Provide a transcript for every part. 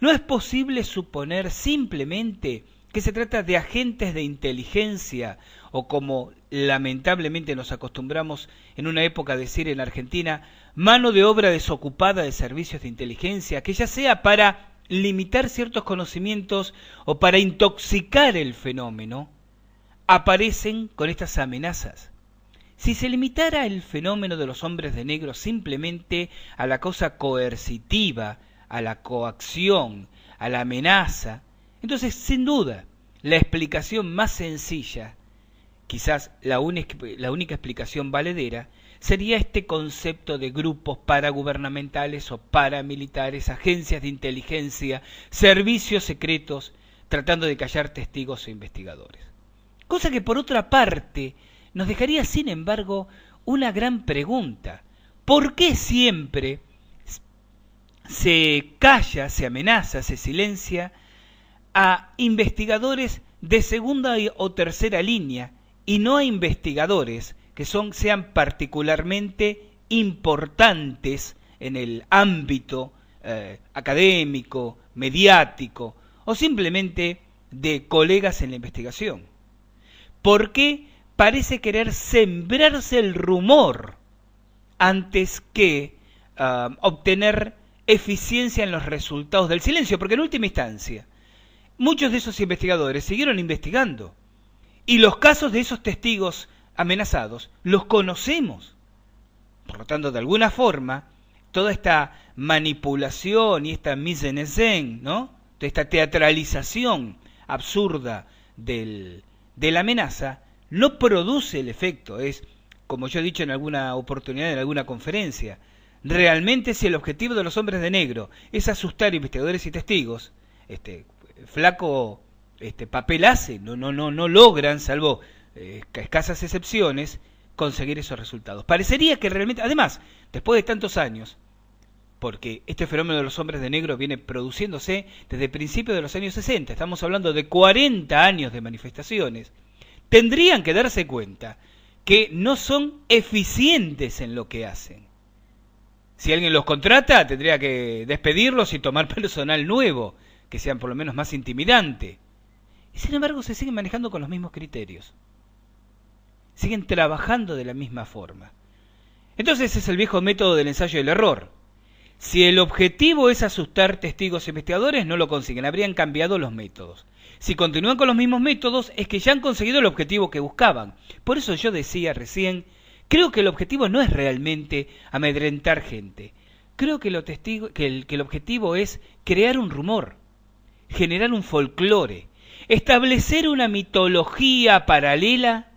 No es posible suponer simplemente que se trata de agentes de inteligencia o como lamentablemente nos acostumbramos en una época a decir en Argentina, mano de obra desocupada de servicios de inteligencia, que ya sea para limitar ciertos conocimientos o para intoxicar el fenómeno, aparecen con estas amenazas. Si se limitara el fenómeno de los hombres de negro simplemente a la cosa coercitiva a la coacción, a la amenaza. Entonces, sin duda, la explicación más sencilla, quizás la, única, explicación valedera, sería este concepto de grupos paragubernamentales o paramilitares, agencias de inteligencia, servicios secretos, tratando de callar testigos o e investigadores. Cosa que por otra parte nos dejaría, sin embargo, una gran pregunta. ¿Por qué siempre se calla, se amenaza, se silencia a investigadores de segunda o tercera línea y no a investigadores que son, sean particularmente importantes en el ámbito eh, académico, mediático o simplemente de colegas en la investigación. ¿Por qué parece querer sembrarse el rumor antes que ah, obtener eficiencia en los resultados del silencio, porque en última instancia, muchos de esos investigadores siguieron investigando. Y los casos de esos testigos amenazados los conocemos. Por lo tanto, de alguna forma, toda esta manipulación y esta mise en scène, ¿no? esta teatralización absurda del, de la amenaza no produce el efecto. Es, como yo he dicho en alguna oportunidad, en alguna conferencia, Realmente si el objetivo de los hombres de negro es asustar investigadores y testigos, este flaco este papel hace, no, no, no, no logran, salvo eh, escasas excepciones, conseguir esos resultados. Parecería que realmente, además, después de tantos años, porque este fenómeno de los hombres de negro viene produciéndose desde principios de los años 60, estamos hablando de 40 años de manifestaciones, tendrían que darse cuenta que no son eficientes en lo que hacen si alguien los contrata, tendría que despedirlos y tomar personal nuevo, que sean por lo menos más intimidante. Y sin embargo, se siguen manejando con los mismos criterios. Siguen trabajando de la misma forma. Entonces es el viejo método del ensayo del error. Si el objetivo es asustar testigos e investigadores, no lo consiguen, habrían cambiado los métodos. Si continúan con los mismos métodos, es que ya han conseguido el objetivo que buscaban. Por eso yo decía recién Creo que el objetivo no es realmente amedrentar gente. Creo que, el, objetivo es crear un rumor, generar un folclore, establecer una mitología paralela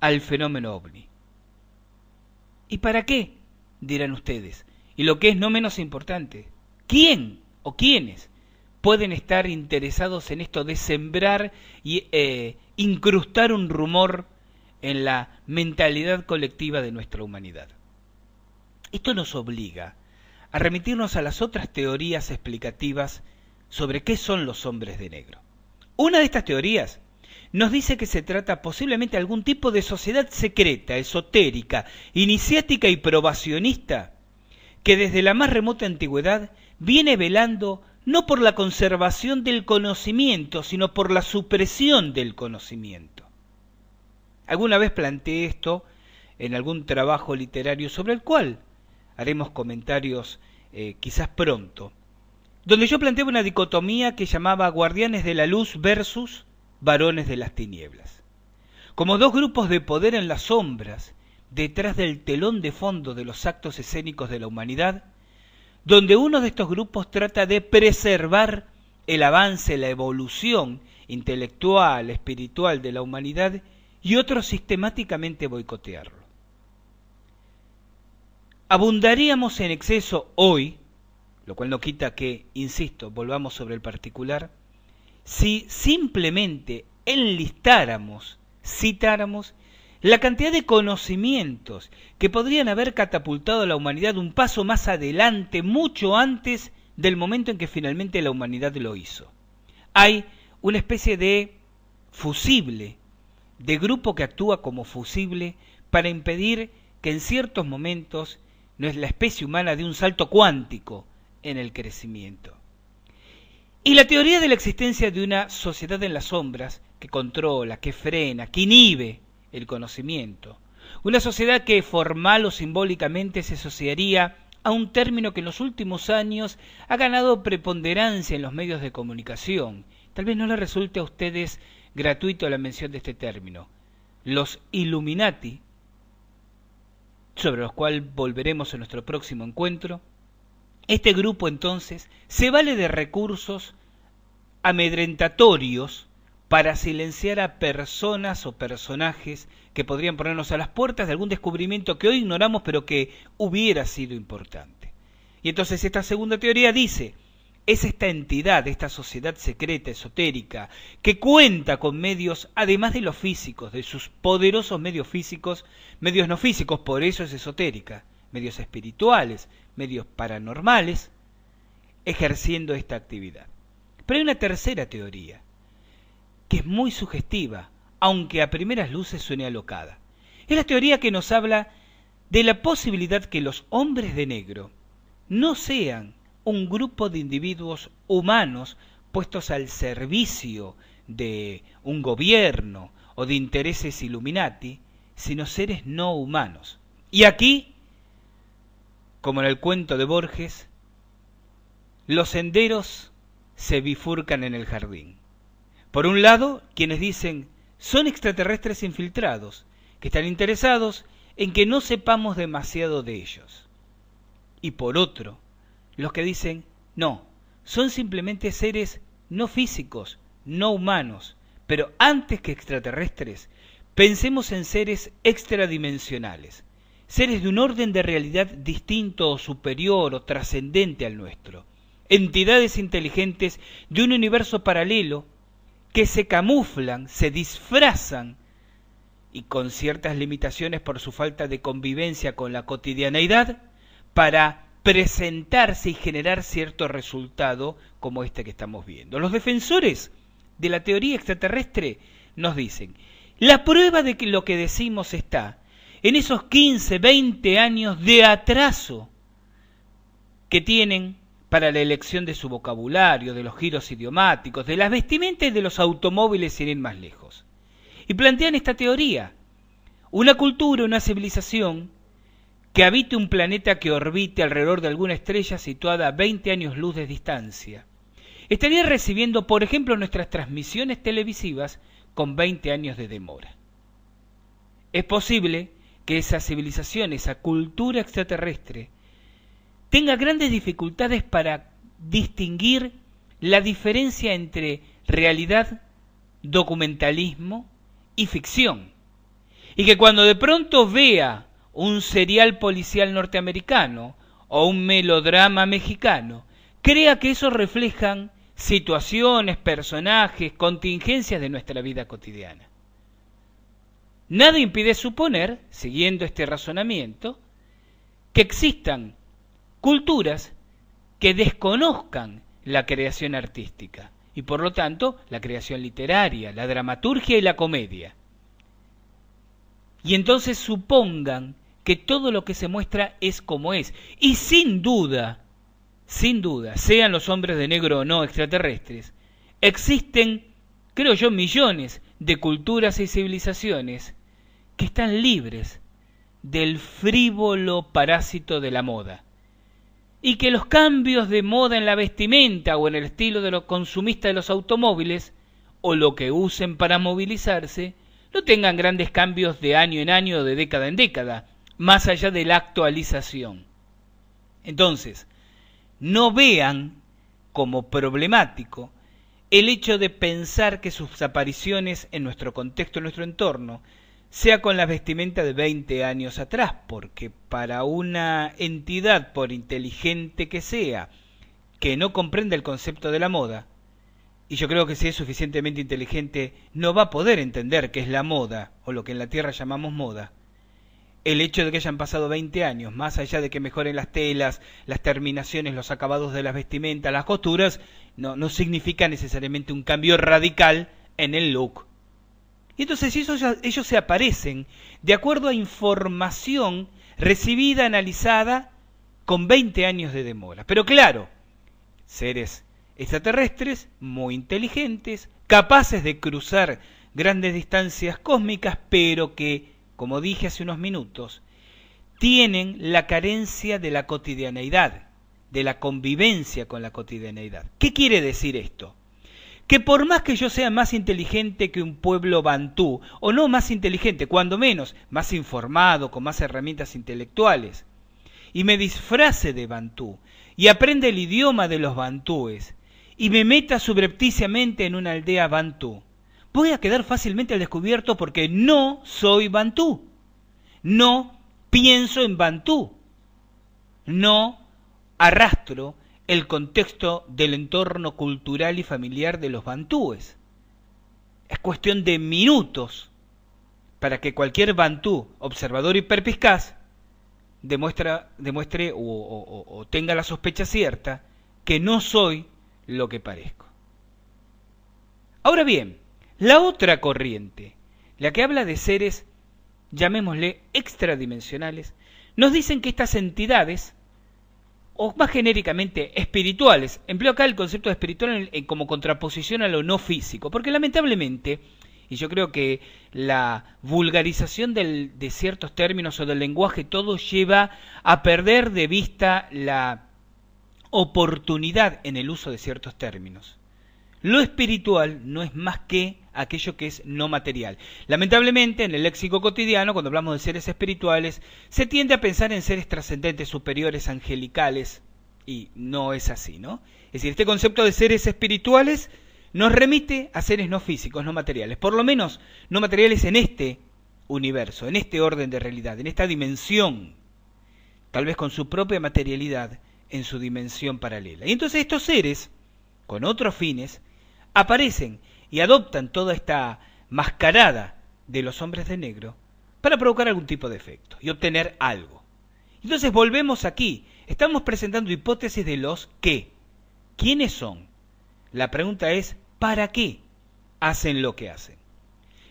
al fenómeno ovni. ¿Y para qué? dirán ustedes. Y lo que es no menos importante, ¿quién o quiénes pueden estar interesados en esto de sembrar y eh, incrustar un rumor en la mentalidad colectiva de nuestra humanidad. Esto nos obliga a remitirnos a las otras teorías explicativas sobre qué son los hombres de negro. Una de estas teorías nos dice que se trata posiblemente de algún tipo de sociedad secreta, esotérica, iniciática y probacionista, que desde la más remota antigüedad viene velando no por la conservación del conocimiento, sino por la supresión del conocimiento. Alguna vez planteé esto en algún trabajo literario sobre el cual haremos comentarios eh, quizás pronto, donde yo planteé una dicotomía que llamaba guardianes de la luz versus varones de las tinieblas, como dos grupos de poder en las sombras, detrás del telón de fondo de los actos escénicos de la humanidad, donde uno de estos grupos trata de preservar el avance, la evolución intelectual, espiritual de la humanidad, y otros sistemáticamente boicotearlo. Abundaríamos en exceso hoy, lo cual no quita que, insisto, volvamos sobre el particular, si simplemente enlistáramos, citáramos, la cantidad de conocimientos que podrían haber catapultado a la humanidad un paso más adelante, mucho antes del momento en que finalmente la humanidad lo hizo. Hay una especie de fusible de grupo que actúa como fusible para impedir que en ciertos momentos no es la especie humana de un salto cuántico en el crecimiento. Y la teoría de la existencia de una sociedad en las sombras que controla, que frena, que inhibe el conocimiento. Una sociedad que formal o simbólicamente se asociaría a un término que en los últimos años ha ganado preponderancia en los medios de comunicación. Tal vez no le resulte a ustedes gratuito la mención de este término, los Illuminati, sobre los cuales volveremos en nuestro próximo encuentro, este grupo entonces se vale de recursos amedrentatorios para silenciar a personas o personajes que podrían ponernos a las puertas de algún descubrimiento que hoy ignoramos pero que hubiera sido importante. Y entonces esta segunda teoría dice, es esta entidad, esta sociedad secreta, esotérica, que cuenta con medios, además de los físicos, de sus poderosos medios físicos, medios no físicos, por eso es esotérica, medios espirituales, medios paranormales, ejerciendo esta actividad. Pero hay una tercera teoría, que es muy sugestiva, aunque a primeras luces suene alocada. Es la teoría que nos habla de la posibilidad que los hombres de negro no sean un grupo de individuos humanos puestos al servicio de un gobierno o de intereses illuminati, sino seres no humanos. Y aquí, como en el cuento de Borges, los senderos se bifurcan en el jardín. Por un lado, quienes dicen son extraterrestres infiltrados, que están interesados en que no sepamos demasiado de ellos. Y por otro, los que dicen, no, son simplemente seres no físicos, no humanos, pero antes que extraterrestres, pensemos en seres extradimensionales, seres de un orden de realidad distinto o superior o trascendente al nuestro, entidades inteligentes de un universo paralelo que se camuflan, se disfrazan y con ciertas limitaciones por su falta de convivencia con la cotidianeidad para presentarse y generar cierto resultado como este que estamos viendo. Los defensores de la teoría extraterrestre nos dicen, la prueba de que lo que decimos está en esos 15, 20 años de atraso que tienen para la elección de su vocabulario, de los giros idiomáticos, de las vestimentas de los automóviles sin ir más lejos. Y plantean esta teoría. Una cultura, una civilización que habite un planeta que orbite alrededor de alguna estrella situada a 20 años luz de distancia. Estaría recibiendo, por ejemplo, nuestras transmisiones televisivas con 20 años de demora. Es posible que esa civilización, esa cultura extraterrestre, tenga grandes dificultades para distinguir la diferencia entre realidad, documentalismo y ficción. Y que cuando de pronto vea un serial policial norteamericano o un melodrama mexicano, crea que eso reflejan situaciones, personajes, contingencias de nuestra vida cotidiana. Nada impide suponer, siguiendo este razonamiento, que existan culturas que desconozcan la creación artística y por lo tanto la creación literaria, la dramaturgia y la comedia. Y entonces supongan que todo lo que se muestra es como es. Y sin duda, sin duda, sean los hombres de negro o no extraterrestres, existen, creo yo, millones de culturas y civilizaciones que están libres del frívolo parásito de la moda. Y que los cambios de moda en la vestimenta o en el estilo de los consumistas de los automóviles, o lo que usen para movilizarse, no tengan grandes cambios de año en año, o de década en década, más allá de la actualización. Entonces, no vean como problemático el hecho de pensar que sus apariciones en nuestro contexto, en nuestro entorno, sea con la vestimenta de 20 años atrás, porque para una entidad, por inteligente que sea, que no comprende el concepto de la moda, y yo creo que si es suficientemente inteligente, no va a poder entender qué es la moda, o lo que en la Tierra llamamos moda, el hecho de que hayan pasado 20 años, más allá de que mejoren las telas, las terminaciones, los acabados de las vestimentas, las costuras, no, no significa necesariamente un cambio radical en el look. Y entonces ellos, ellos se aparecen de acuerdo a información recibida, analizada, con 20 años de demora. Pero claro, seres extraterrestres, muy inteligentes, capaces de cruzar grandes distancias cósmicas, pero que como dije hace unos minutos, tienen la carencia de la cotidianeidad, de la convivencia con la cotidianeidad. ¿Qué quiere decir esto? Que por más que yo sea más inteligente que un pueblo bantú, o no más inteligente, cuando menos, más informado, con más herramientas intelectuales, y me disfrace de bantú, y aprenda el idioma de los bantúes, y me meta subrepticiamente en una aldea bantú, voy a quedar fácilmente al descubierto porque no soy bantú. No pienso en bantú. No arrastro el contexto del entorno cultural y familiar de los bantúes. Es cuestión de minutos para que cualquier bantú, observador y perpiscaz, demuestra, demuestre o tenga la sospecha cierta que no soy lo que parezco. Ahora bien, la otra corriente, la que habla de seres, llamémosle extradimensionales, nos dicen que estas entidades, o más genéricamente espirituales, empleo acá el concepto de espiritual eh, como contraposición a lo no físico, porque lamentablemente, y yo creo que la vulgarización de ciertos términos o del lenguaje, todo lleva a perder de vista la oportunidad en el uso de ciertos términos. Lo espiritual no es más que aquello que es no material. Lamentablemente, en el léxico cotidiano, cuando hablamos de seres espirituales, se tiende a pensar en seres trascendentes, superiores, angelicales, y no es así, ¿no? Es decir, este concepto de seres espirituales nos remite a seres no físicos, no materiales, por lo menos no materiales en este universo, en este orden de realidad, en esta dimensión, tal vez con su propia materialidad en su dimensión paralela. Y entonces estos seres, con otros fines, aparecen y adoptan toda esta mascarada de los hombres de negro para provocar algún tipo de efecto y obtener algo. Entonces volvemos aquí, estamos presentando hipótesis de los que. ¿Quiénes son? La pregunta es, ¿para qué hacen lo que hacen?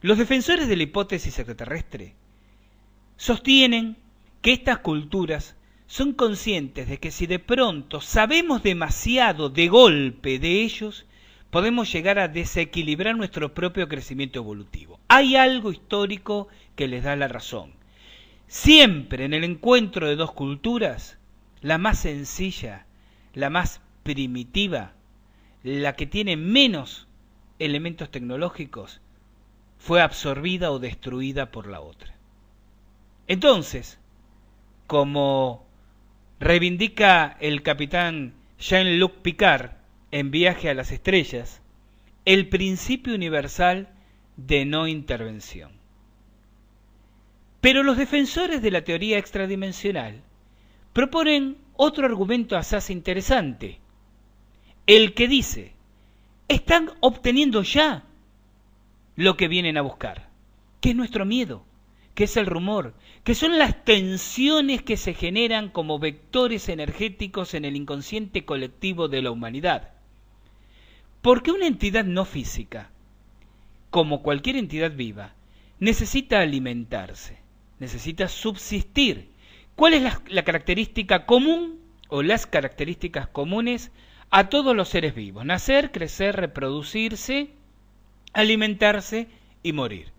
Los defensores de la hipótesis extraterrestre sostienen que estas culturas son conscientes de que si de pronto sabemos demasiado de golpe de ellos, podemos llegar a desequilibrar nuestro propio crecimiento evolutivo. Hay algo histórico que les da la razón. Siempre en el encuentro de dos culturas, la más sencilla, la más primitiva, la que tiene menos elementos tecnológicos, fue absorbida o destruida por la otra. Entonces, como reivindica el capitán Jean-Luc Picard, en Viaje a las Estrellas, el principio universal de no intervención. Pero los defensores de la teoría extradimensional proponen otro argumento asaz interesante, el que dice, están obteniendo ya lo que vienen a buscar, que es nuestro miedo, que es el rumor, que son las tensiones que se generan como vectores energéticos en el inconsciente colectivo de la humanidad qué una entidad no física, como cualquier entidad viva, necesita alimentarse, necesita subsistir. ¿Cuál es la, la característica común o las características comunes a todos los seres vivos? Nacer, crecer, reproducirse, alimentarse y morir.